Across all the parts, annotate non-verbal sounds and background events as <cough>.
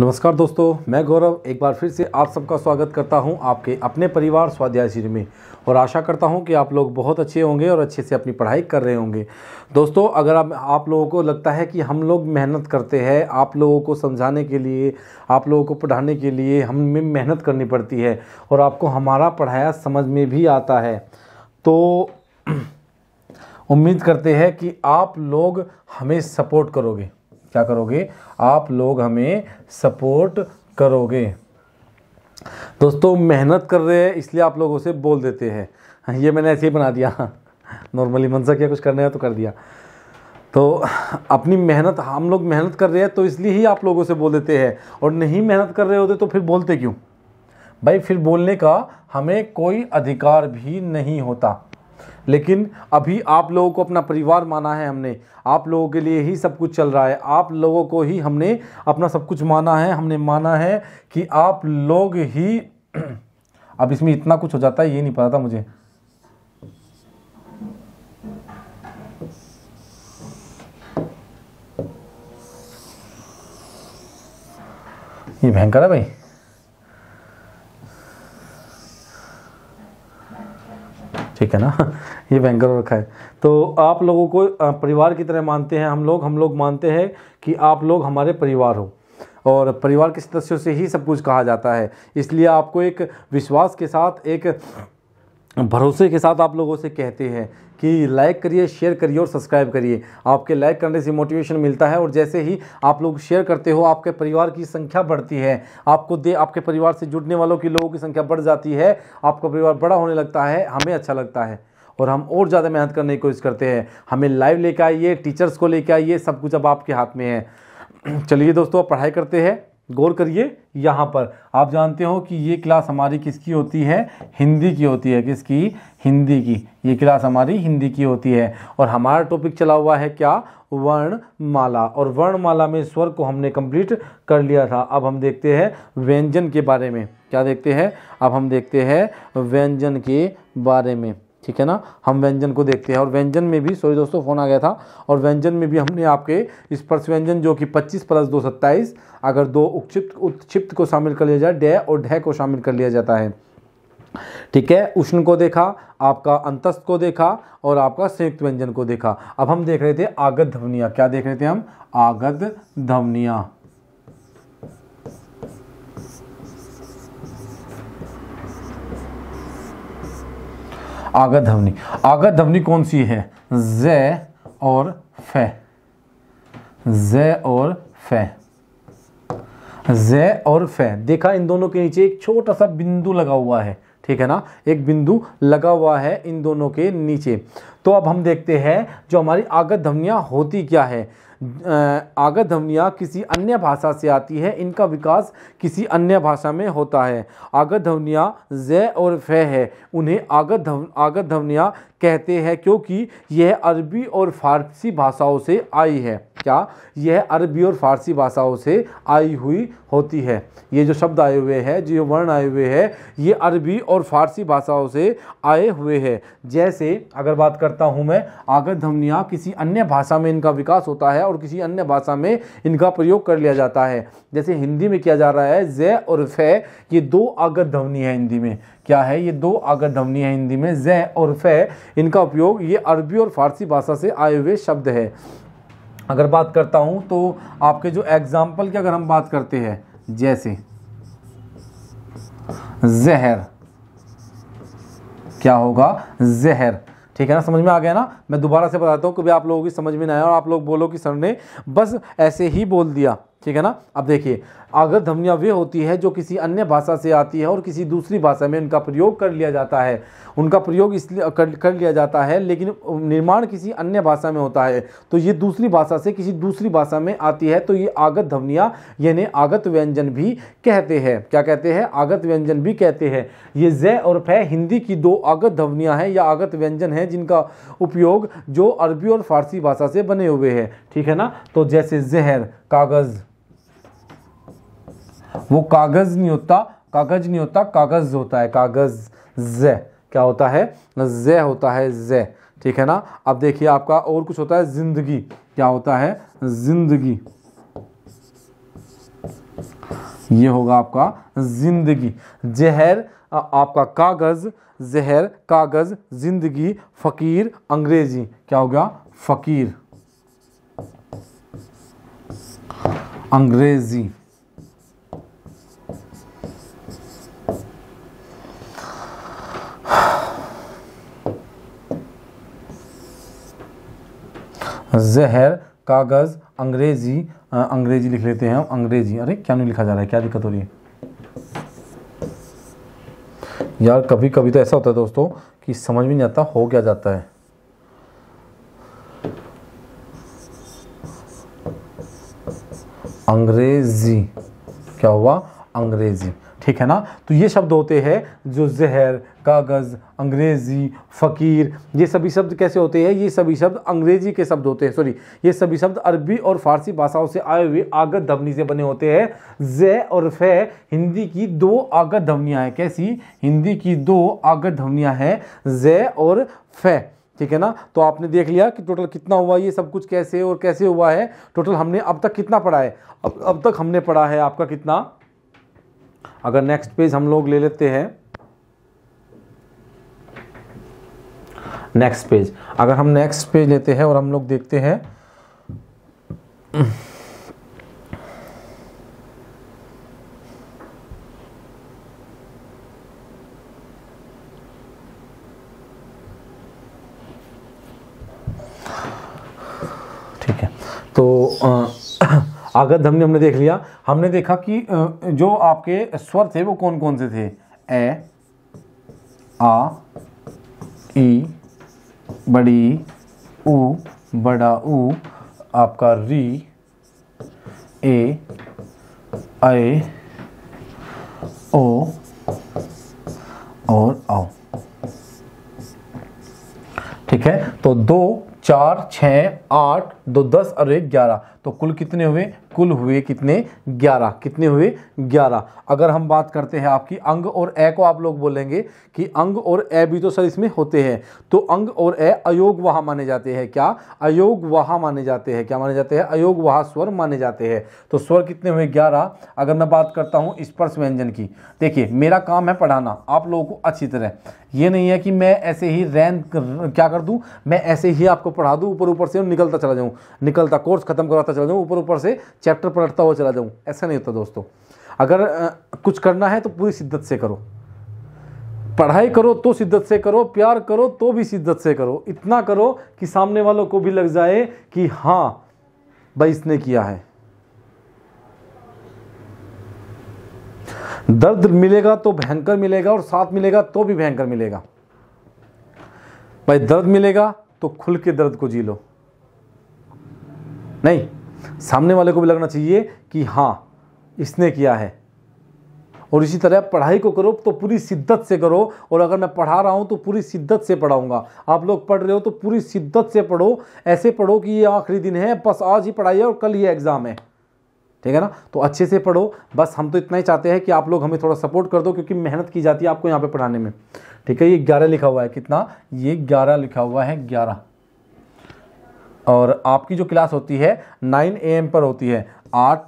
नमस्कार दोस्तों मैं गौरव एक बार फिर से आप सबका स्वागत करता हूं आपके अपने परिवार स्वाध्याय शिविर में और आशा करता हूं कि आप लोग बहुत अच्छे होंगे और अच्छे से अपनी पढ़ाई कर रहे होंगे दोस्तों अगर आप आप लोगों को लगता है कि हम लोग मेहनत करते हैं आप लोगों को समझाने के लिए आप लोगों को पढ़ाने के लिए हमें मेहनत करनी पड़ती है और आपको हमारा पढ़ाया समझ में भी आता है तो <clears throat> उम्मीद करते हैं कि आप लोग हमें सपोर्ट करोगे क्या करोगे आप लोग हमें सपोर्ट करोगे दोस्तों मेहनत कर रहे हैं इसलिए आप लोगों से बोल देते हैं हाँ, ये मैंने ऐसे ही बना दिया नॉर्मली मन से क्या कुछ करने है तो कर दिया तो अपनी मेहनत हम लोग मेहनत कर रहे हैं तो इसलिए ही आप लोगों से बोल देते हैं और नहीं मेहनत कर रहे होते तो फिर बोलते क्यों भाई फिर बोलने का हमें कोई अधिकार भी नहीं होता लेकिन अभी आप लोगों को अपना परिवार माना है हमने आप लोगों के लिए ही सब कुछ चल रहा है आप लोगों को ही हमने अपना सब कुछ माना है हमने माना है कि आप लोग ही <clears throat> अब इसमें इतना कुछ हो जाता है ये नहीं पता था मुझे ये भयंकर है भाई ठीक है ना <laughs> ये बैंकर रखा है तो आप लोगों को परिवार की तरह मानते हैं हम लोग हम लोग मानते हैं कि आप लोग हमारे परिवार हो और परिवार के सदस्यों से ही सब कुछ कहा जाता है इसलिए आपको एक विश्वास के साथ एक भरोसे के साथ आप लोगों से कहते हैं कि लाइक करिए शेयर करिए और सब्सक्राइब करिए आपके लाइक करने से मोटिवेशन मिलता है और जैसे ही आप लोग शेयर करते हो आपके परिवार की संख्या बढ़ती है आपको दे आपके परिवार से जुड़ने वालों की लोगों की संख्या बढ़ जाती है आपका परिवार बड़ा होने लगता है हमें अच्छा लगता है और हम और ज़्यादा मेहनत करने की कोशिश करते हैं हमें लाइव लेकर आइए टीचर्स को लेकर आइए सब कुछ अब आपके हाथ में है <clears throat> चलिए दोस्तों पढ़ाई करते हैं गौर करिए यहाँ पर आप जानते हो कि ये क्लास हमारी किसकी होती है हिंदी की होती है किसकी हिंदी की ये क्लास हमारी हिंदी की होती है और हमारा टॉपिक चला हुआ है क्या वर्णमाला और वर्णमाला में स्वर को हमने कंप्लीट कर लिया था अब हम देखते हैं व्यंजन के बारे में क्या देखते हैं अब हम देखते हैं व्यंजन के बारे में ठीक है ना हम व्यंजन को देखते हैं और व्यंजन में भी सॉरी दोस्तों फ़ोन आ गया था और व्यंजन में भी हमने आपके स्पर्श व्यंजन जो कि 25 प्लस दो सत्ताईस अगर दो उक्षिप्त उत्क्षिप्त को शामिल कर लिया जाए डे और ढे को शामिल कर लिया जाता है ठीक है उष्ण को देखा आपका अंतस्थ को देखा और आपका संयुक्त व्यंजन को देखा अब हम देख रहे थे आगत ध्वनिया क्या देख रहे थे हम आगत ध्वनिया आगत ध्वनि आगत ध्वनि कौन सी है ज और फ ज और फ ज और फ देखा इन दोनों के नीचे एक छोटा सा बिंदु लगा हुआ है ठीक है ना एक बिंदु लगा हुआ है इन दोनों के नीचे तो अब हम देखते हैं जो हमारी आगत ध्वनियाँ होती क्या है आगत ध्वनियाँ किसी अन्य भाषा से आती है इनका विकास किसी अन्य भाषा में होता है आगत ध्वनिया ज और फ है उन्हें आगत आगत ध्वनियाँ कहते हैं क्योंकि यह अरबी और फारसी भाषाओं से आई है क्या यह अरबी और फारसी भाषाओं से आई हुई होती है ये जो शब्द आए हुए हैं जो वर्ण आए हुए हैं ये अरबी और फारसी भाषाओं से आए हुए हैं जैसे अगर बात करता हूँ मैं आगर ध्वनियाँ किसी अन्य भाषा में इनका विकास होता है और किसी अन्य भाषा में इनका प्रयोग कर लिया जाता है जैसे हिंदी में किया जा रहा है जय और फै ये दो आगत ध्वनि है हिंदी में क्या है ये दो आगर ध्वनि है हिंदी में जै और फे इनका उपयोग ये अरबी और फारसी भाषा से आए हुए शब्द है अगर बात करता हूँ तो आपके जो एग्ज़ाम्पल की अगर हम बात करते हैं जैसे जहर क्या होगा जहर ठीक है ना समझ में आ गया ना मैं दोबारा से बताता हूँ कभी आप लोगों की समझ में ना आया और आप लोग बोलो कि सर ने बस ऐसे ही बोल दिया ठीक है ना अब देखिए अगर धमनियाँ वे होती है जो किसी अन्य भाषा से आती है और किसी दूसरी भाषा में उनका प्रयोग कर लिया जाता है उनका प्रयोग इसलिए कर, कर लिया जाता है लेकिन निर्माण किसी अन्य भाषा में होता है तो ये दूसरी भाषा से किसी दूसरी भाषा में आती है तो ये आगत धमनियाँ यानी आगत व्यंजन भी कहते हैं क्या कहते हैं आगत व्यंजन भी कहते हैं ये जय और फै हिंदी की दो आगत ध्वनियाँ हैं या आगत व्यंजन हैं जिनका उपयोग जो अरबी और फारसी भाषा से बने हुए हैं ठीक है ना तो जैसे जहर कागज़ वो कागज़ नहीं होता कागज नहीं होता कागज़ होता है कागज़ ज क्या होता है ज होता है ज ठीक है ना अब देखिए आपका और कुछ होता है ज़िंदगी क्या होता है ज़िंदगी ये होगा आपका ज़िंदगी जहर आपका कागज़ जहर कागज़ ज़िंदगी फ़कीर अंग्रेज़ी क्या हो गया फ़कीर अंग्रेज़ी जहर कागज़ अंग्रेज़ी अंग्रेज़ी लिख लेते हैं अंग्रेज़ी अरे क्या नहीं लिखा जा रहा है क्या दिक्कत हो रही है यार कभी कभी तो ऐसा होता है दोस्तों कि समझ में नहीं आता हो क्या जाता है अंग्रेजी क्या हुआ अंग्रेजी ठीक है ना तो ये शब्द होते हैं जो जहर कागज़ अंग्रेज़ी फ़कीर ये सभी शब्द कैसे होते हैं ये सभी शब्द अंग्रेज़ी के शब्द होते हैं सॉरी ये सभी शब्द अरबी और फारसी भाषाओं से आए हुए आगत ध्वनि से बने होते हैं ज़े और फे हिंदी की दो आगत ध्वनियाँ हैं कैसी हिंदी की दो आगत ध्वनियाँ हैं जे और फे ठीक है ना तो आपने देख लिया कि टोटल कितना हुआ ये सब कुछ कैसे और कैसे हुआ है टोटल हमने अब तक कितना पढ़ा है अब अब तक हमने पढ़ा है आपका कितना अगर नेक्स्ट पेज हम लोग ले लेते हैं नेक्स्ट पेज अगर हम नेक्स्ट पेज लेते हैं और हम लोग देखते हैं ठीक है तो <coughs> आगत हमने हमने देख लिया हमने देखा कि जो आपके स्वर थे वो कौन कौन से थे ए आ ई बड़ी ऊ बड़ा उ आपका री ए आए, ओ और आओ ठीक है तो दो चार छ आठ दो दस और एक ग्यारह तो कुल कितने हुए कुल हुए कितने ग्यारह कितने हुए ग्यारह अगर हम बात करते हैं आपकी अंग और ए को आप लोग बोलेंगे कि अंग और ए भी तो सर इसमें होते हैं तो अंग और ए अयोग वहा माने जाते हैं क्या अयोग वहा माने जाते हैं क्या माने जाते हैं अयोग वहा स्वर माने जाते हैं तो स्वर कितने हुए ग्यारह अगर मैं बात करता हूँ स्पर्श व्यंजन की देखिए मेरा काम है पढ़ाना आप लोगों को अच्छी तरह ये नहीं है कि मैं ऐसे ही रैन क्या कर दूँ मैं ऐसे ही आपको पढ़ा दूँ ऊपर ऊपर से निकलता चला जाऊँ निकलता कोर्स खत्म करवाता चला जाऊँ ऊपर ऊपर से चैप्टर पलटता हुआ चला जाऊँ ऐसा नहीं होता दोस्तों अगर कुछ करना है तो पूरी शिद्दत से करो पढ़ाई करो तो शिद्दत से करो प्यार करो तो भी शिद्दत से करो इतना करो कि सामने वालों को भी लग जाए कि हाँ भाई इसने किया है दर्द मिलेगा तो भयंकर मिलेगा और साथ मिलेगा तो भी भयंकर मिलेगा भाई दर्द मिलेगा तो खुल के दर्द को जी लो नहीं सामने वाले को भी लगना चाहिए कि हाँ इसने किया है और इसी तरह पढ़ाई को करो तो पूरी शिद्दत से करो और अगर मैं पढ़ा रहा हूँ तो पूरी शिद्दत से पढ़ाऊँगा आप लोग पढ़ रहे हो तो पूरी शिद्दत से पढ़ो ऐसे पढ़ो कि ये आखिरी दिन है बस आज ही पढ़ाई है और कल ही एग्ज़ाम है ठीक है ना तो अच्छे से पढ़ो बस हम तो इतना ही चाहते हैं कि आप लोग हमें थोड़ा सपोर्ट कर दो क्योंकि मेहनत की जाती है आपको यहाँ पर पढ़ाने में ठीक है ये ग्यारह लिखा हुआ है कितना ये ग्यारह लिखा हुआ है ग्यारह और आपकी जो क्लास होती है नाइन ए एम पर होती है आठ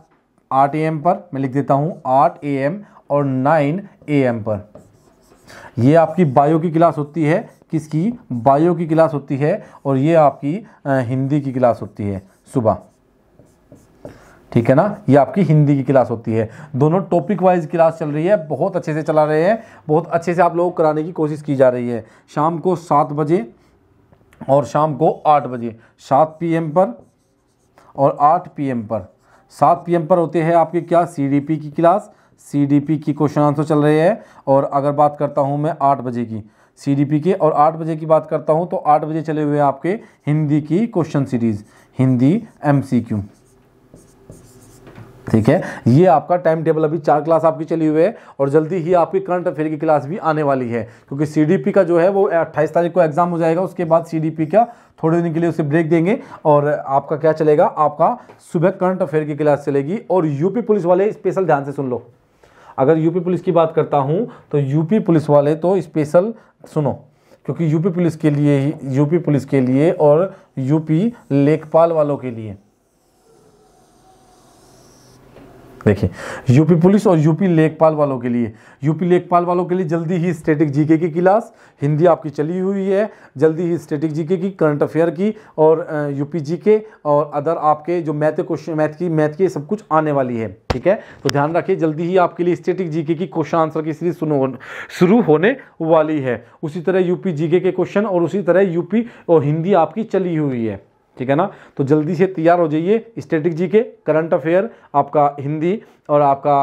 आठ ए एम पर मैं लिख देता हूँ आठ ए एम और नाइन ए एम पर ये आपकी बायो की क्लास होती है किसकी बायो की क्लास होती है और ये आपकी हिंदी की क्लास होती है सुबह ठीक है ना ये आपकी हिंदी की क्लास होती है दोनों टॉपिक वाइज क्लास चल रही है बहुत अच्छे से चला रहे हैं बहुत अच्छे से आप लोगों को कराने की कोशिश की जा रही है शाम को सात बजे और शाम को आठ बजे सात पीएम पर और आठ पीएम पर सात पीएम पर होते हैं आपके क्या सीडीपी की क्लास सीडीपी की क्वेश्चन आंसर चल रहे हैं और अगर बात करता हूँ मैं आठ बजे की सीडीपी के और आठ बजे की बात करता हूँ तो आठ बजे चले हुए आपके हिंदी की क्वेश्चन सीरीज़ हिंदी एमसीक्यू ठीक है ये आपका टाइम टेबल अभी चार क्लास आपकी चली हुई है और जल्दी ही आपकी करंट अफेयर की क्लास भी आने वाली है क्योंकि सीडीपी का जो है वो 28 तारीख को एग्जाम हो जाएगा उसके बाद सीडीपी का थोड़े दिन के लिए उसे ब्रेक देंगे और आपका क्या चलेगा आपका सुबह करंट अफेयर की क्लास चलेगी और यूपी पुलिस वाले स्पेशल ध्यान से सुन लो अगर यूपी पुलिस की बात करता हूँ तो यूपी पुलिस वाले तो स्पेशल सुनो क्योंकि यूपी पुलिस के लिए ही यूपी पुलिस के लिए और यूपी लेखपाल वालों के लिए देखिए यूपी पुलिस और यूपी लेखपाल वालों के लिए यूपी लेखपाल वालों के लिए जल्दी ही स्टेटिक जीके की क्लास हिंदी आपकी चली हुई है जल्दी ही स्टेटिक जीके की करंट अफेयर की और यूपी जीके और अदर आपके जो मैथ क्वेश्चन मैथ की मैथ की सब कुछ आने वाली है ठीक है तो ध्यान रखिए जल्दी ही आपके लिए स्टेटिक जीके की क्वेश्चन आंसर की सीरीज शुरू होने वाली है उसी तरह यूपी जीके के क्वेश्चन और उसी तरह यूपी और हिंदी आपकी चली हुई है ठीक है ना तो जल्दी से तैयार हो जाइए स्टेटिक जी के करंट अफेयर आपका हिंदी और आपका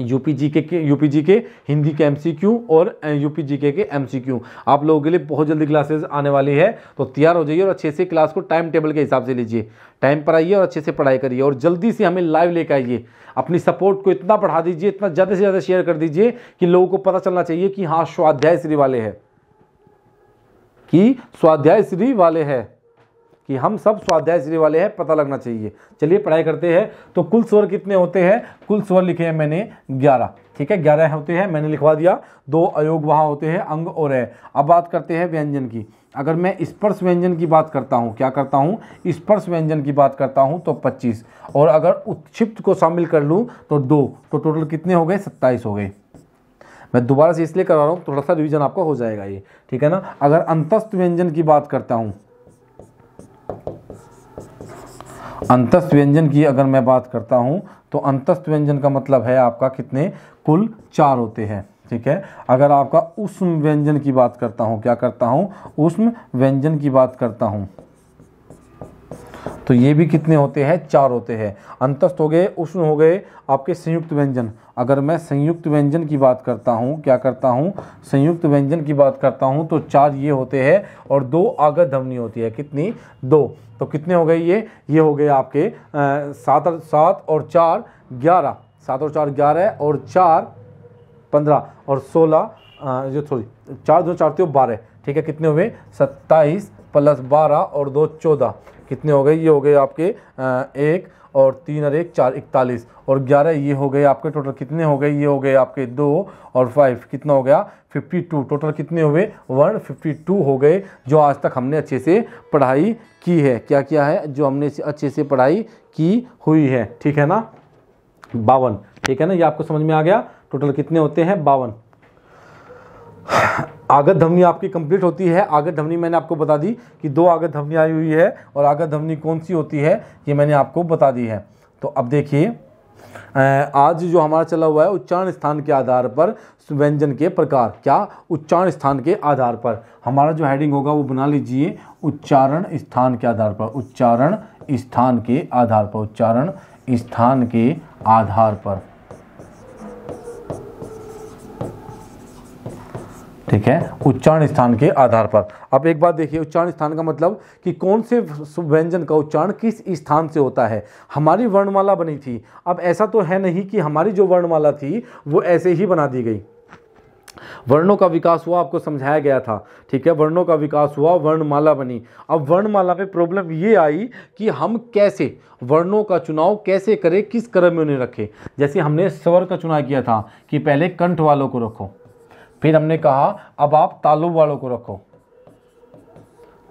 यूपी जी के यूपी जी के हिंदी के एमसीक्यू और यूपी जी के एमसीक्यू आप लोगों के लिए बहुत जल्दी क्लासेस आने वाली है तो तैयार हो जाइए और अच्छे से क्लास को टाइम टेबल के हिसाब से लीजिए टाइम पर आइए और अच्छे से पढ़ाई करिए और जल्दी से हमें लाइव लेकर आइए अपनी सपोर्ट को इतना बढ़ा दीजिए इतना ज़्यादा से ज़्यादा शेयर कर दीजिए कि लोगों को पता चलना चाहिए कि हाँ स्वाध्याय श्री वाले है कि स्वाध्याय श्री वाले है कि हम सब स्वाध्याय श्री वाले हैं पता लगना चाहिए चलिए पढ़ाई करते हैं तो कुल स्वर कितने होते हैं कुल स्वर लिखे हैं मैंने ग्यारह ठीक है ग्यारह होते हैं मैंने लिखवा दिया दो अयोग वहाँ होते हैं अंग और है अब बात करते हैं व्यंजन की अगर मैं स्पर्श व्यंजन की बात करता हूँ क्या करता हूँ स्पर्श व्यंजन की बात करता हूँ तो 25 और अगर उत्क्षिप्त को शामिल कर लूँ तो दो तो टोटल कितने हो गए 27 हो गए मैं दोबारा से इसलिए करवा रहा हूँ थोड़ा सा रिविज़न आपका हो जाएगा ये ठीक है ना अगर अंतस्थ व्यंजन की बात करता हूँ अंतस्थ व्यंजन की अगर मैं बात करता हूँ तो अंतस्थ व्यंजन का मतलब है आपका कितने कुल चार होते हैं ठीक है अगर आपका उष्म व्यंजन की बात करता हूँ क्या करता हूँ उष्म व्यंजन की बात करता हूँ तो ये भी कितने होते हैं चार होते हैं अंतस्थ हो गए उष्ण हो गए आपके संयुक्त व्यंजन अगर मैं संयुक्त व्यंजन की बात करता हूँ क्या करता हूँ संयुक्त व्यंजन की बात करता हूँ तो चार ये होते हैं और दो आगत ध्वनि होती है कितनी दो तो कितने हो गए ये ये हो गए आपके सात और सात और चार ग्यारह सात और चार ग्यारह और चार पंद्रह और सोलह जो थोड़ी चार दो चार तीन बारह ठीक है कितने हुए सत्ताईस प्लस बारह और दो चौदह कितने हो गए ये हो गए आपके एक और तीन और एक चार इकतालीस और ग्यारह ये हो गए आपके टोटल कितने हो गए ये हो गए आपके दो और फाइव कितना हो गया फिफ्टी टू टोटल कितने हुए वन फिफ्टी टू हो गए जो आज तक हमने अच्छे से पढ़ाई की है क्या क्या है जो हमने अच्छे से पढ़ाई की हुई है ठीक है ना बावन ठीक है ना ये आपको समझ में आ गया टोटल कितने होते हैं बावन आगत धमनी आपकी कंप्लीट होती है आगत धमनी मैंने आपको बता दी कि दो आगत धमनी आई हुई है और आगत धमनी कौन सी होती है ये मैंने आपको बता दी है तो अब देखिए आज जो हमारा चला हुआ है उच्चारण स्थान के आधार पर व्यंजन के प्रकार क्या उच्चारण स्थान के आधार पर हमारा जो हेडिंग होगा वो बना लीजिए उच्चारण स्थान के आधार पर उच्चारण स्थान के आधार पर उच्चारण स्थान के आधार पर ठीक है उच्चारण स्थान के आधार पर अब एक बात देखिए उच्चारण स्थान का मतलब कि कौन से व्यंजन का उच्चारण किस स्थान से होता है हमारी वर्णमाला बनी थी अब ऐसा तो है नहीं कि हमारी जो वर्णमाला थी वो ऐसे ही बना दी गई वर्णों का विकास हुआ आपको समझाया गया था ठीक है वर्णों का विकास हुआ वर्णमाला बनी अब वर्णमाला पे प्रॉब्लम ये आई कि हम कैसे वर्णों का चुनाव कैसे करें किस क्रम में उन्हें रखें जैसे हमने स्वर का चुनाव किया था कि पहले कंठ वालों को रखो फिर हमने कहा अब आप तालु वालों को रखो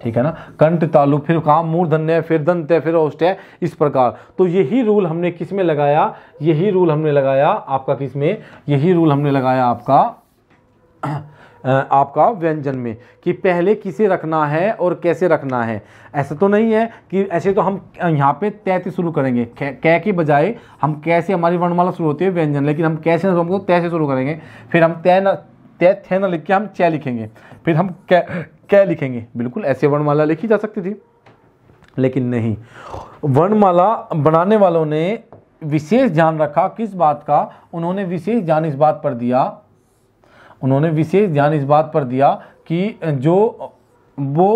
ठीक है ना कंट तालु फिर काम मूर्धन्य फिर दंत फिर औष्टय इस प्रकार तो यही रूल हमने किस में लगाया यही रूल हमने लगाया आपका किस में यही रूल हमने लगाया आपका आपका व्यंजन में कि पहले किसे रखना है और कैसे रखना है ऐसा तो नहीं है कि ऐसे तो हम यहाँ पे तैसे शुरू करेंगे कै के बजाय हम कैसे हमारी वर्णमाला शुरू होती है व्यंजन लेकिन हम कैसे हमको तय से शुरू करेंगे फिर हम तय तय थे ना लिख के हम चय लिखेंगे फिर हम कै कै लिखेंगे बिल्कुल ऐसे वर्णमाला लिखी जा सकती थी लेकिन नहीं वर्णमाला बनाने वालों ने विशेष ध्यान रखा किस बात का उन्होंने विशेष ध्यान इस बात पर दिया उन्होंने विशेष ध्यान इस बात पर दिया कि जो वो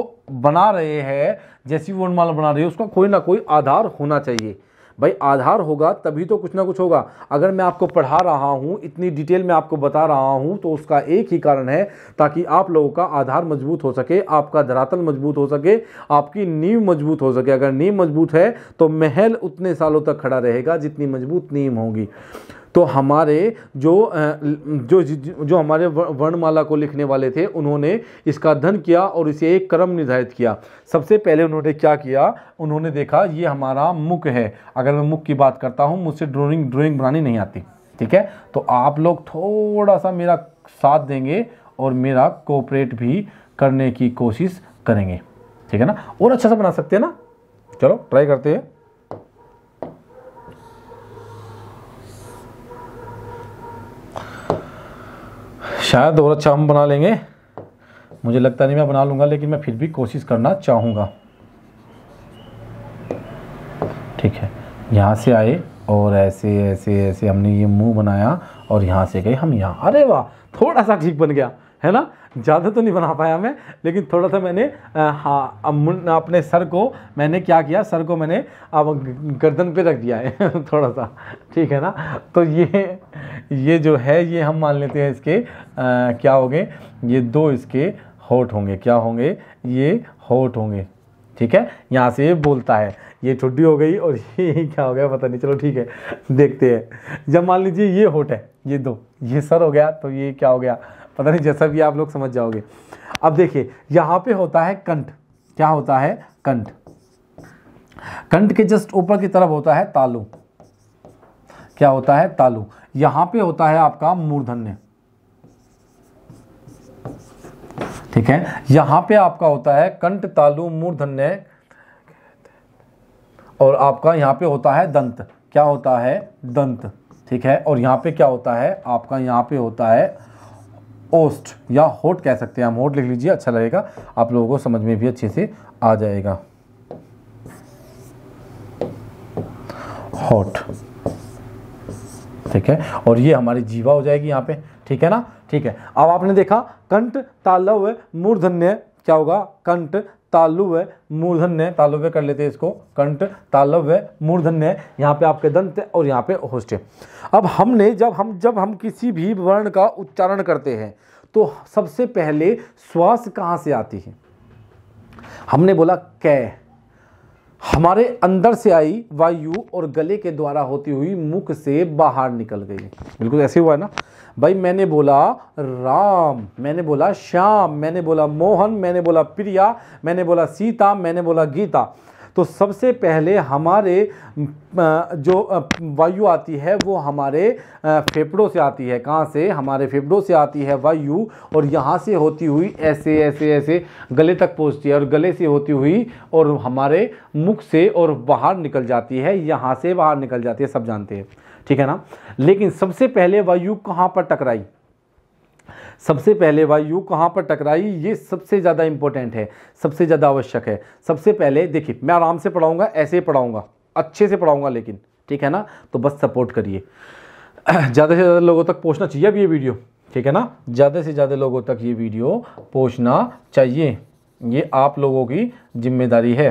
बना रहे हैं जैसी वर्णमाला बना रहे हैं उसका कोई ना कोई आधार होना चाहिए भाई आधार होगा तभी तो कुछ ना कुछ होगा अगर मैं आपको पढ़ा रहा हूँ इतनी डिटेल में आपको बता रहा हूँ तो उसका एक ही कारण है ताकि आप लोगों का आधार मजबूत हो सके आपका धरातल मजबूत हो सके आपकी नींव मजबूत हो सके अगर नींव मजबूत है तो महल उतने सालों तक खड़ा रहेगा जितनी मजबूत नींव होगी तो हमारे जो जो जो हमारे वर्णमाला को लिखने वाले थे उन्होंने इसका अध्ययन किया और इसे एक क्रम निर्धारित किया सबसे पहले उन्होंने क्या किया उन्होंने देखा ये हमारा मुख है अगर मैं मुख की बात करता हूँ मुझसे ड्रॉइंग ड्रॉइंग बनानी नहीं आती ठीक है तो आप लोग थोड़ा सा मेरा साथ देंगे और मेरा कोऑपरेट भी करने की कोशिश करेंगे ठीक है ना और अच्छा सा बना सकते हैं ना चलो ट्राई करते हैं शायद और अच्छा हम बना लेंगे मुझे लगता नहीं मैं बना लूँगा लेकिन मैं फिर भी कोशिश करना चाहूँगा ठीक है यहाँ से आए और ऐसे ऐसे ऐसे हमने ये मुंह बनाया और यहाँ से गए हम यहाँ अरे वाह थोड़ा सा ठीक बन गया है ना ज़्यादा तो नहीं बना पाया मैं लेकिन थोड़ा सा मैंने हाँ अपने सर को मैंने क्या किया सर को मैंने अब गर्दन पे रख दिया है <laughs> थोड़ा सा ठीक है ना तो ये ये जो है ये हम मान लेते हैं इसके आ, क्या हो गए ये दो इसके होठ होंगे क्या होंगे ये होठ होंगे ठीक है यहाँ से ये बोलता है ये छुट्टी हो गई और <laughs> ये क्या हो गया पता नहीं चलो ठीक है देखते हैं जब मान लीजिए ये होठ है ये दो ये सर हो गया तो ये क्या हो गया पता नहीं जैसा भी आप लोग समझ जाओगे अब देखिए यहाँ पे होता है कंठ क्या होता है कंठ कंठ के जस्ट ऊपर की तरफ होता है तालु क्या होता है तालु यहां पे होता है आपका मूर्धन्य ठीक है यहां पे आपका होता है कंठ तालु मूर्धन्य और आपका यहां पे होता है दंत क्या होता है दंत ठीक है और यहां पे क्या होता है आपका यहां पे होता है ओस्ट या होट कह सकते हैं हम होट लिख लीजिए अच्छा लगेगा आप लोगों को समझ में भी अच्छे से आ जाएगा होट ठीक है और ये हमारी जीवा हो जाएगी यहाँ पे ठीक है ना ठीक है अब आपने देखा कंट तालव मूर्धन्य क्या होगा कंट तालुव्य मूर्धन्य तालुव्य कर लेते हैं इसको कंठ तालव्य मूर्धन्य यहाँ पे आपके दंत और यहाँ पे होस्ट है अब हमने जब हम जब हम किसी भी वर्ण का उच्चारण करते हैं तो सबसे पहले श्वास कहाँ से आती है हमने बोला कै हमारे अंदर से आई वायु और गले के द्वारा होती हुई मुख से बाहर निकल गई बिल्कुल ऐसे हुआ है ना भाई मैंने बोला राम मैंने बोला श्याम मैंने बोला मोहन मैंने बोला प्रिया मैंने बोला सीता मैंने बोला गीता तो सबसे पहले हमारे जो वायु आती है वो हमारे फेफड़ों से आती है कहाँ से हमारे फेफड़ों से आती है वायु और यहाँ से होती हुई ऐसे ऐसे ऐसे गले तक पहुँचती है और गले से होती हुई और हमारे मुख से और बाहर निकल जाती है यहाँ से बाहर निकल जाती है सब जानते हैं ठीक है ना लेकिन सबसे पहले वायु कहाँ पर टकराई सबसे पहले वायु कहाँ पर टकराई ये सबसे ज़्यादा इंपॉर्टेंट है सबसे ज़्यादा आवश्यक है सबसे पहले देखिए मैं आराम से पढ़ाऊँगा ऐसे ही पढ़ाऊँगा अच्छे से पढ़ाऊँगा लेकिन ठीक है ना तो बस सपोर्ट करिए <clears throat> ज़्यादा से ज़्यादा लोगों तक पहुँचना चाहिए अब ये वीडियो ठीक है ना ज़्यादा से ज़्यादा लोगों तक ये वीडियो पहुँचना चाहिए ये आप लोगों की जिम्मेदारी है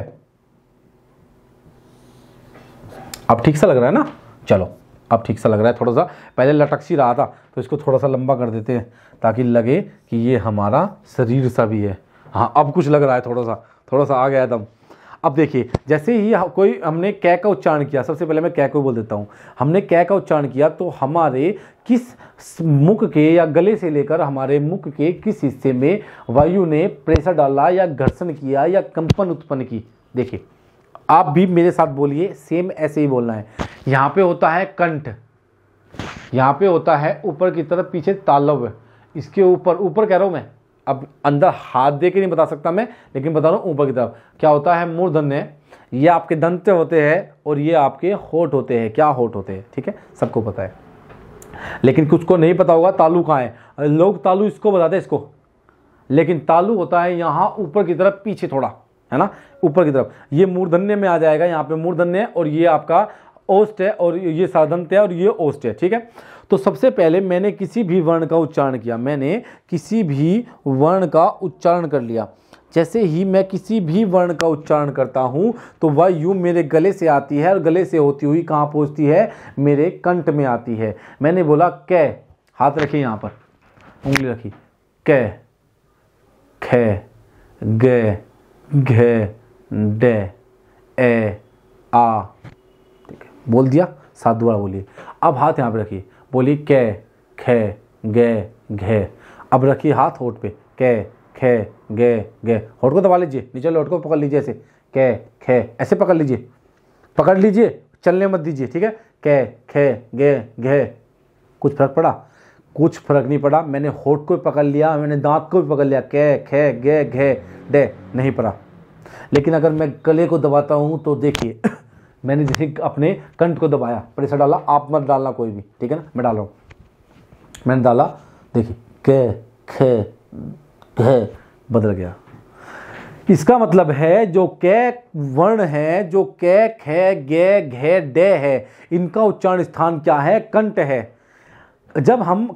अब ठीक सा लग रहा है ना चलो अब ठीक सा लग रहा है थोड़ा सा पहले लटक सी रहा था तो इसको थोड़ा सा लंबा कर देते हैं ताकि लगे कि ये हमारा शरीर सा भी है हाँ अब कुछ लग रहा है थोड़ा सा थोड़ा सा आ गया दम अब देखिए जैसे ही कोई हमने कै का उच्चारण किया सबसे पहले मैं कै को बोल देता हूँ हमने कै का उच्चारण किया तो हमारे किस मुख के या गले से लेकर हमारे मुख के किस हिस्से में वायु ने प्रेशर डाला या घर्षण किया या कंपन उत्पन्न की देखिए आप भी मेरे साथ बोलिए सेम ऐसे ही बोलना है यहाँ पे होता है कंठ यहाँ पे होता है ऊपर की तरफ पीछे तालव इसके ऊपर ऊपर कह रहा हूँ मैं अब अंदर हाथ दे के नहीं बता सकता मैं लेकिन बता रहा हूँ ऊपर की तरफ क्या होता है मूर्धन्य ये आपके दंत होते हैं और ये आपके होठ होते हैं क्या होठ होते हैं ठीक है सबको पता है लेकिन कुछ को नहीं पता होगा तालू कहाँ है लोग तालू इसको बताते हैं इसको लेकिन तालू होता है यहाँ ऊपर की तरफ पीछे थोड़ा है ना ऊपर की तरफ ये मूर्धन्य में आ जाएगा यहाँ पे मूर्धन्य और ये आपका ओस्ट है और ये साधन है और ये ओस्ट है ठीक है तो सबसे पहले मैंने किसी भी वर्ण का उच्चारण किया मैंने किसी भी वर्ण का उच्चारण कर लिया जैसे ही मैं किसी भी वर्ण का उच्चारण करता हूँ तो वह यू मेरे गले से आती है और गले से होती हुई कहाँ पहुँचती है मेरे कंठ में आती है मैंने बोला कै हाथ रखे यहाँ पर उंगली रखी कै खै ग घे डे ए आ ठीक है बोल दिया सात दोबारा बोलिए अब हाथ यहाँ पे रखिए बोलिए कै खे गे घे अब रखिए हाथ होठ पे कै खे गे गे होठ को दबा लीजिए नीचे होठ को पकड़ लीजिए ऐसे कै खे ऐसे पकड़ लीजिए पकड़ लीजिए चलने मत दीजिए ठीक है कै खे गे घे कुछ फर्क पड़ा कुछ फर्क नहीं पड़ा मैंने होठ को भी पकड़ लिया मैंने दांत को भी पकड़ लिया कै खे गे घे डे नहीं पड़ा लेकिन अगर मैं गले को दबाता हूँ तो देखिए <coughs> मैंने जैसे अपने कंठ को दबाया प्रेशर डाला आप मत डालना कोई भी ठीक है ना मैं डाल रहा हूं मैंने डाला देखिए कै खे घे बदल गया इसका मतलब है जो कै वर्ण है जो कै खे गे घे डे है इनका उच्चारण स्थान क्या है कंठ है जब हम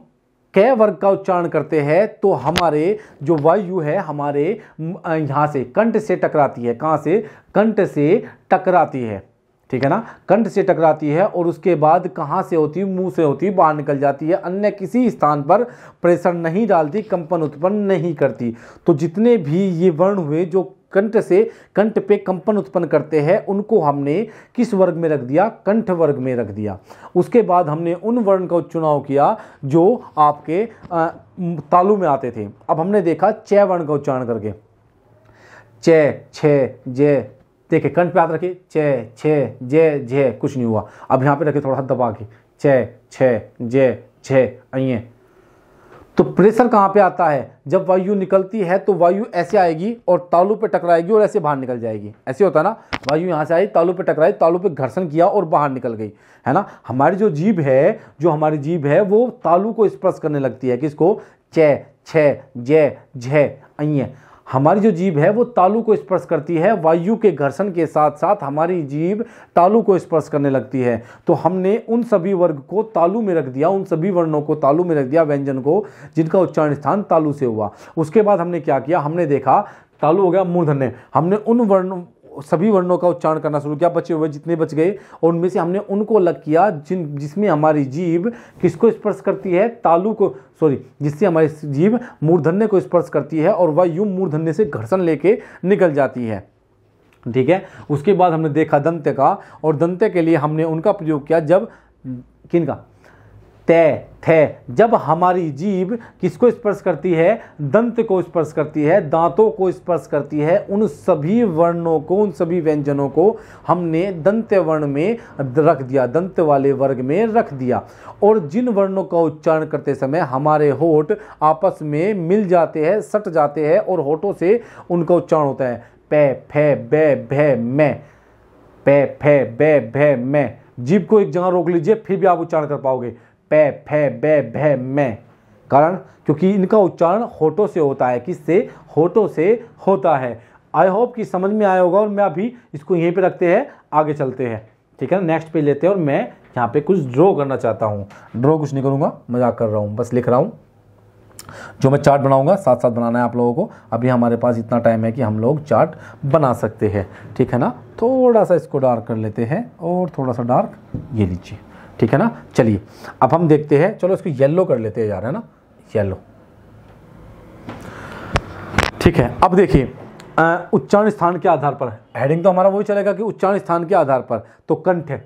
कै वर्ग का उच्चारण करते हैं तो हमारे जो वायु है हमारे यहाँ से कंठ से टकराती है कहाँ से कंठ से टकराती है ठीक है ना कंठ से टकराती है और उसके बाद कहाँ से होती मुंह से होती है बाहर निकल जाती है अन्य किसी स्थान पर प्रेशर नहीं डालती कंपन उत्पन्न नहीं करती तो जितने भी ये वर्ण हुए जो कंठ से कंठ पे कंपन उत्पन्न करते हैं उनको हमने किस वर्ग में रख दिया कंठ वर्ग में रख दिया उसके बाद हमने उन वर्ण का चुनाव किया जो आपके तालु में आते थे अब हमने देखा चय वर्ण का उच्चारण करके चय छ जय देखे कंठ पे हाथ रखे चय छ जय जय कुछ नहीं हुआ अब यहाँ पे रखे थोड़ा सा दबा के चय छ जय छ तो प्रेशर कहाँ पे आता है जब वायु निकलती है तो वायु ऐसे आएगी और तालू पे टकराएगी और ऐसे बाहर निकल जाएगी ऐसे होता है ना वायु यहाँ से आई तालू पे टकराई तालू पे घर्षण किया और बाहर निकल गई है ना हमारी जो जीभ है जो हमारी जीभ है वो तालू को स्पर्श करने लगती है किसको चे छ जय झ हमारी जो जीभ है वो तालू को स्पर्श करती है वायु के घर्षण के साथ साथ हमारी जीभ तालू को स्पर्श करने लगती है तो हमने उन सभी वर्ग को तालू में रख दिया उन सभी वर्णों को तालू में रख दिया व्यंजन को जिनका उच्चारण स्थान तालू से हुआ उसके बाद हमने क्या किया हमने देखा तालू हो गया मूर्धन्य हमने उन वर्ण सभी वर्णों का उच्चारण करना शुरू किया बचे हुए जितने बच गए और उनमें से हमने उनको अलग किया जिन जिसमें हमारी जीव किसको स्पर्श करती है तालु को सॉरी जिससे हमारी जीव मूर्धन्य को स्पर्श करती है और वह युव मूर्धन्य से घर्षण लेके निकल जाती है ठीक है उसके बाद हमने देखा दंत्य का और दंत्य के लिए हमने उनका प्रयोग किया जब किन का तय थे जब हमारी जीव किसको स्पर्श करती है दंत को स्पर्श करती है दांतों को स्पर्श करती है उन सभी वर्णों को उन सभी व्यंजनों को हमने दंत वर्ण में रख दिया दंत वाले वर्ग में रख दिया और जिन वर्णों का उच्चारण करते समय हमारे होठ आपस में मिल जाते हैं सट जाते हैं और होठों से उनका उच्चारण होता है पे फे बे भे मैं पे फे बे भे मैं जीव को एक जगह रोक लीजिए फिर भी आप उच्चारण कर पाओगे पे फे बे भे मैं कारण क्योंकि इनका उच्चारण होठों से होता है किससे होठों से होता है आई होप कि समझ में आया होगा और मैं अभी इसको यहीं पे रखते हैं आगे चलते हैं ठीक है नेक्स्ट पेज लेते हैं और मैं यहाँ पे कुछ ड्रॉ करना चाहता हूँ ड्रॉ कुछ नहीं करूँगा मजाक कर रहा हूँ बस लिख रहा हूँ जो मैं चार्ट बनाऊंगा साथ साथ बनाना है आप लोगों को अभी हमारे पास इतना टाइम है कि हम लोग चार्ट बना सकते हैं ठीक है ना थोड़ा सा इसको डार्क कर लेते हैं और थोड़ा सा डार्क ये लीजिए ठीक है ना चलिए अब हम देखते हैं चलो इसको येलो कर लेते हैं यार है ना येलो ठीक है अब देखिए उच्चारण स्थान के आधार पर हेडिंग तो हमारा वही चलेगा कि उच्चारण स्थान के आधार पर तो कंठ है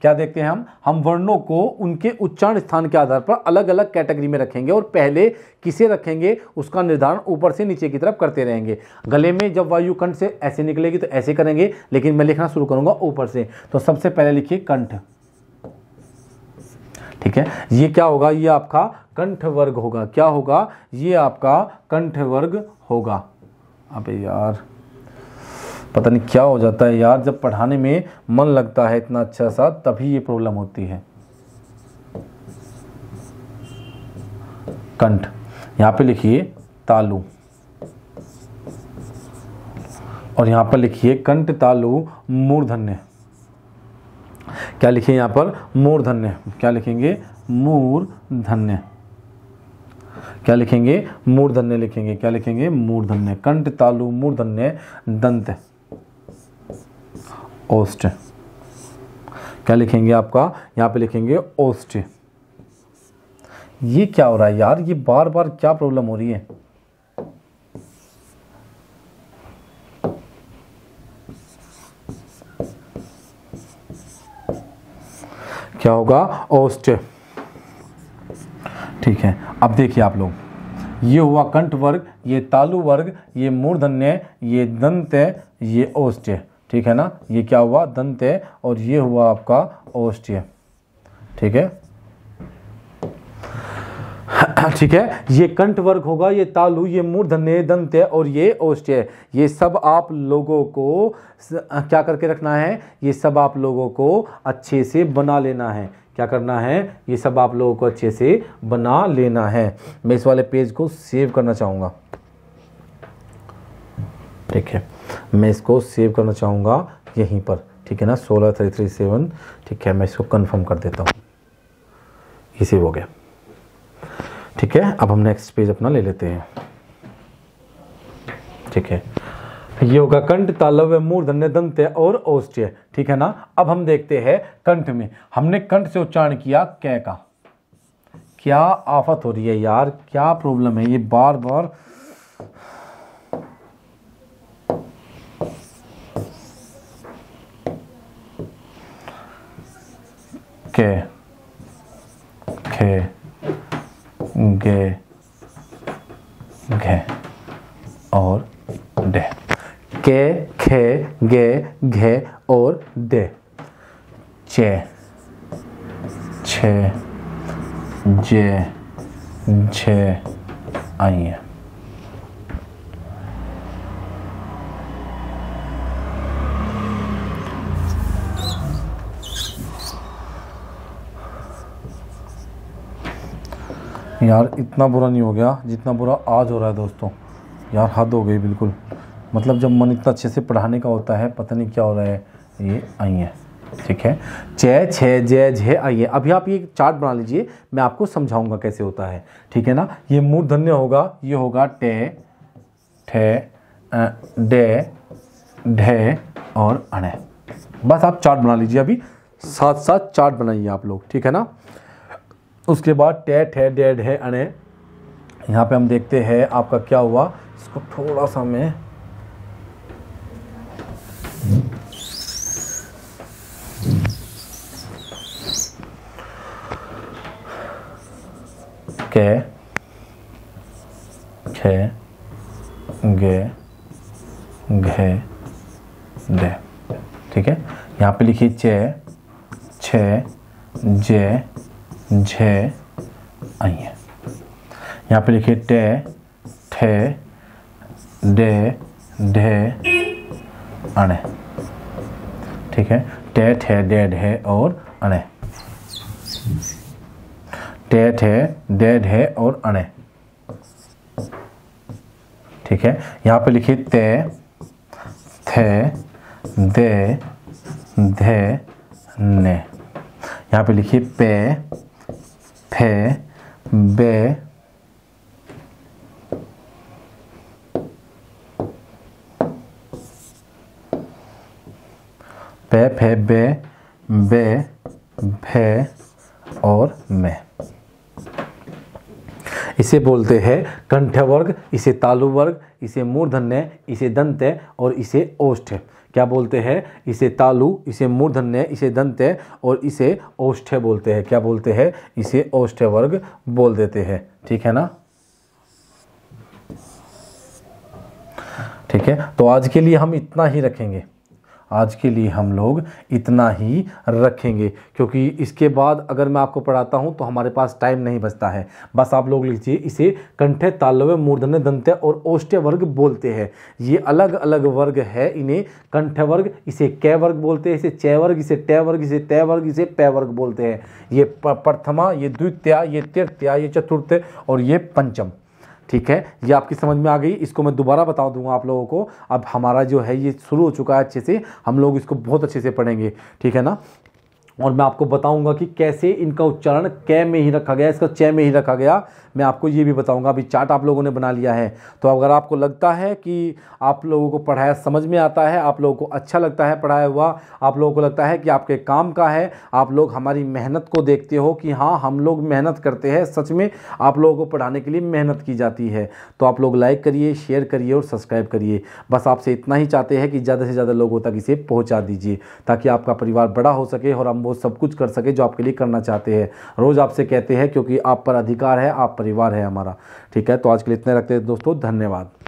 क्या देखते हैं हम हम वर्णों को उनके उच्चारण स्थान के आधार पर अलग अलग कैटेगरी में रखेंगे और पहले किसे रखेंगे उसका निर्धारण ऊपर से नीचे की तरफ करते रहेंगे गले में जब वायु कंठ से ऐसे निकलेगी तो ऐसे करेंगे लेकिन मैं लिखना शुरू करूंगा ऊपर से तो सबसे पहले लिखिए कंठ ठीक है ये क्या होगा ये आपका कंठ वर्ग होगा क्या होगा ये आपका कंठ वर्ग होगा अबे यार पता नहीं क्या हो जाता है यार जब पढ़ाने में मन लगता है इतना अच्छा सा तभी ये प्रॉब्लम होती है कंठ यहां पे लिखिए तालु और यहां पर लिखिए कंठ तालु मूर्धन्य क्या लिखे यहाँ पर मूर्धन्य क्या लिखेंगे मूर्धन्य क्या लिखेंगे मूर्धन्य लिखेंगे क्या लिखेंगे मूर्धन्य कंठ तालु मूर्धन्य दंत ओष्ट क्या लिखेंगे आपका यहाँ पे लिखेंगे ओष्ठ ये क्या हो रहा है यार ये बार बार क्या प्रॉब्लम हो रही है क्या होगा ओस्ट ठीक है अब देखिए आप लोग ये हुआ कंठ वर्ग ये तालु वर्ग ये मूर्धन्य ये दंत ये औष्ट ठीक है ना ये क्या हुआ दंत और ये हुआ आपका औष्ट ठीक है <coughs> ठीक है ये कंठ वर्ग होगा ये तालु ये मूर्धन्य दंत्य और ये औष्ट्य ये सब आप लोगों को क्या करके रखना है ये सब आप लोगों को अच्छे से बना लेना है क्या करना है ये सब आप लोगों को अच्छे से बना लेना है मैं इस वाले पेज को सेव करना चाहूँगा ठीक है मैं इसको सेव करना चाहूँगा यहीं पर ठीक है ना सोलह थ्री थ्री सेवन ठीक है मैं इसको कन्फर्म कर देता हूँ ये सेव हो गया ठीक है अब हम नेक्स्ट पेज अपना ले लेते हैं ठीक है ये होगा कंठ तालव्य मूर्धन्य दंत्य और औष्ट्य ठीक है ना अब हम देखते हैं कंठ में हमने कंठ से उच्चारण किया कै का क्या आफत हो रही है यार क्या प्रॉब्लम है ये बार बार कै के खे गे घे और दे चे छे जे छे आइए यार इतना बुरा नहीं हो गया जितना बुरा आज हो रहा है दोस्तों यार हद हो गई बिल्कुल मतलब जब मन इतना अच्छे से पढ़ाने का होता है पता नहीं क्या हो रहा है ये आई है ठीक है चय छः जय झे आइए अभी आप ये चार्ट बना लीजिए मैं आपको समझाऊंगा कैसे होता है ठीक है ना ये मूर्धन्य होगा ये होगा टे ठे डे ढे और अणे बस आप चार्ट बना लीजिए अभी साथ साथ चार्ट बनाइए आप लोग ठीक है ना उसके बाद टे ठे डे ढे अणे यहाँ पे हम देखते हैं आपका क्या हुआ इसको थोड़ा सा मैं के खे गे घे दे ठीक है यहाँ पे लिखिए चे छे जे झे आइए यहाँ पे लिखिए टे ठे डे ढे अणे ठीक है टे ठे डे ढे और अणे टेट है डेड है और अणे ठीक है यहाँ पे लिखिए ते थे दे धे ने यहाँ पे लिखिए पे फे बे पे फे बे बे भे और मैं इसे बोलते हैं कंठवर्ग इसे तालुवर्ग इसे मूर्धन्य इसे दंत्य और इसे ओष्ठ क्या बोलते हैं इसे तालु इसे मूर्धन्य इसे दंत्य और इसे ओष्ठ बोलते हैं क्या बोलते हैं इसे ओष्ठ वर्ग बोल देते हैं ठीक है ना ठीक है तो आज के लिए हम इतना ही रखेंगे आज के लिए हम लोग इतना ही रखेंगे क्योंकि इसके बाद अगर मैं आपको पढ़ाता हूँ तो हमारे पास टाइम नहीं बचता है बस आप लोग लीजिए इसे कंठे तालव्य मूर्धन्य दंत्य और ओष्ट वर्ग बोलते हैं ये अलग अलग वर्ग है इन्हें कंठ वर्ग इसे कै वर्ग बोलते हैं इसे चय वर्ग इसे टय वर्ग इसे तय वर्ग इसे पै वर्ग बोलते हैं ये प्रथमा ये द्वितीया ये तृतीय ये चतुर्थ और ये पंचम ठीक है ये आपकी समझ में आ गई इसको मैं दोबारा बता दूंगा आप लोगों को अब हमारा जो है ये शुरू हो चुका है अच्छे से हम लोग इसको बहुत अच्छे से पढ़ेंगे ठीक है ना और मैं आपको बताऊंगा कि कैसे इनका उच्चारण कै में ही रखा गया इसका चय में ही रखा गया मैं आपको ये भी बताऊंगा अभी चार्ट आप लोगों ने बना लिया है तो अगर आपको लगता है कि आप लोगों को पढ़ाया समझ में आता है आप लोगों को अच्छा लगता है पढ़ाया हुआ आप लोगों को लगता है कि आपके काम का है आप लोग हमारी मेहनत को देखते हो कि हाँ हम लोग मेहनत करते हैं सच में आप लोगों को पढ़ाने के लिए मेहनत की जाती है तो आप लोग लाइक करिए शेयर करिए और सब्सक्राइब करिए बस आपसे इतना ही चाहते हैं कि ज़्यादा से ज़्यादा लोगों तक इसे पहुँचा दीजिए ताकि आपका परिवार बड़ा हो सके और हम वो सब कुछ कर सके जो आपके लिए करना चाहते हैं रोज़ आपसे कहते हैं क्योंकि आप पर अधिकार है आप परिवार है हमारा ठीक है तो आज के लिए इतने रखते हैं दोस्तों धन्यवाद